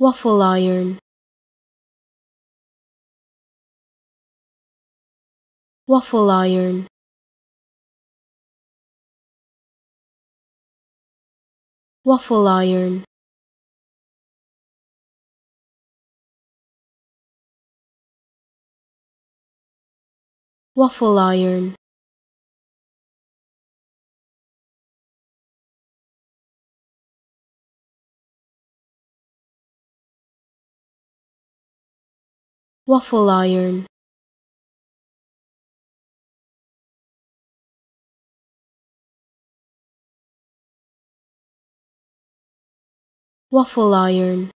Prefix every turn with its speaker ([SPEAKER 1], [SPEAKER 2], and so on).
[SPEAKER 1] waffle iron waffle iron waffle iron waffle iron waffle iron waffle iron